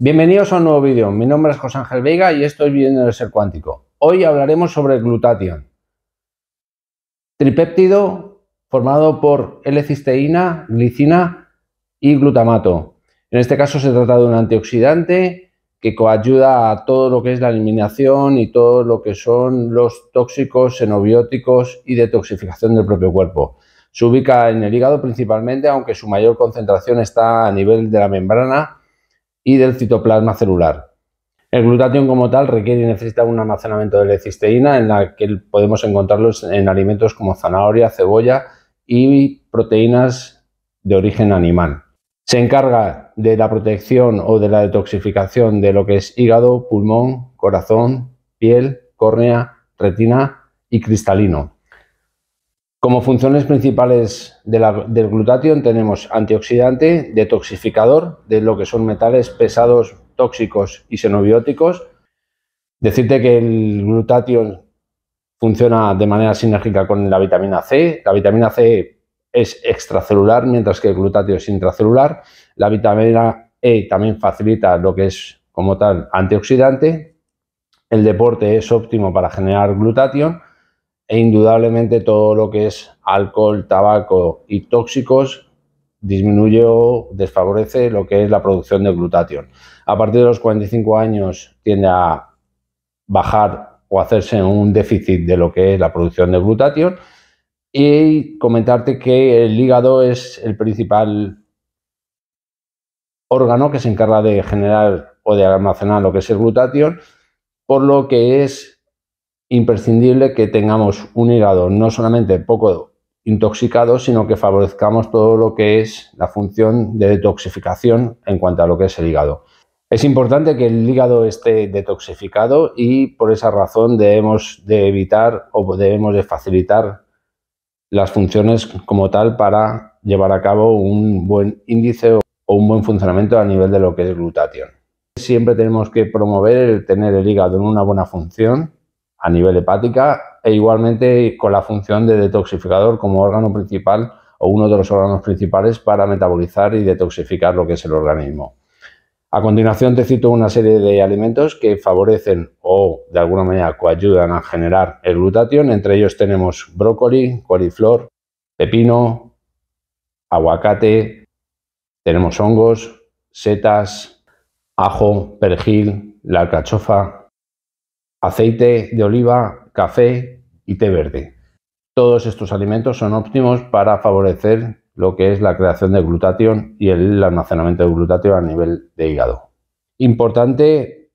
Bienvenidos a un nuevo vídeo, mi nombre es José Ángel Vega y estoy viendo Viviendo en el Ser Cuántico. Hoy hablaremos sobre el glutatión, tripéptido formado por L-cisteína, glicina y glutamato. En este caso se trata de un antioxidante que coayuda a todo lo que es la eliminación y todo lo que son los tóxicos, xenobióticos y detoxificación del propio cuerpo. Se ubica en el hígado principalmente, aunque su mayor concentración está a nivel de la membrana y del citoplasma celular. El glutatión como tal requiere y necesita un almacenamiento de lecisteína en la que podemos encontrarlos en alimentos como zanahoria, cebolla y proteínas de origen animal. Se encarga de la protección o de la detoxificación de lo que es hígado, pulmón, corazón, piel, córnea, retina y cristalino. Como funciones principales del glutatión tenemos antioxidante, detoxificador de lo que son metales pesados, tóxicos y xenobióticos. Decirte que el glutatión funciona de manera sinérgica con la vitamina C. La vitamina C es extracelular, mientras que el glutatión es intracelular. La vitamina E también facilita lo que es como tal antioxidante. El deporte es óptimo para generar glutatión e indudablemente todo lo que es alcohol, tabaco y tóxicos disminuye o desfavorece lo que es la producción de glutatión. A partir de los 45 años tiende a bajar o hacerse un déficit de lo que es la producción de glutatión y comentarte que el hígado es el principal órgano que se encarga de generar o de almacenar lo que es el glutatión, por lo que es imprescindible que tengamos un hígado no solamente poco intoxicado, sino que favorezcamos todo lo que es la función de detoxificación en cuanto a lo que es el hígado. Es importante que el hígado esté detoxificado y por esa razón debemos de evitar o debemos de facilitar las funciones como tal para llevar a cabo un buen índice o un buen funcionamiento a nivel de lo que es glutatión. Siempre tenemos que promover el tener el hígado en una buena función a nivel hepática e igualmente con la función de detoxificador como órgano principal o uno de los órganos principales para metabolizar y detoxificar lo que es el organismo. A continuación te cito una serie de alimentos que favorecen o de alguna manera coayudan a generar el glutatión. Entre ellos tenemos brócoli, coliflor, pepino, aguacate, tenemos hongos, setas, ajo, perejil, la alcachofa, aceite de oliva, café y té verde. Todos estos alimentos son óptimos para favorecer lo que es la creación de glutatión y el almacenamiento de glutatión a nivel de hígado. Importante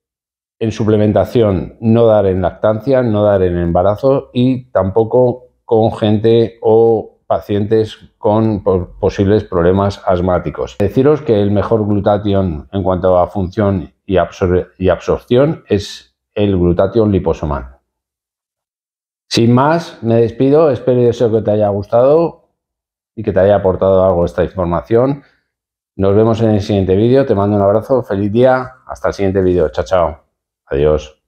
en suplementación, no dar en lactancia, no dar en embarazo y tampoco con gente o pacientes con posibles problemas asmáticos. Deciros que el mejor glutatión en cuanto a función y, y absorción es el glutatión liposomal. Sin más, me despido, espero y deseo que te haya gustado y que te haya aportado algo esta información. Nos vemos en el siguiente vídeo, te mando un abrazo, feliz día, hasta el siguiente vídeo, chao chao, adiós.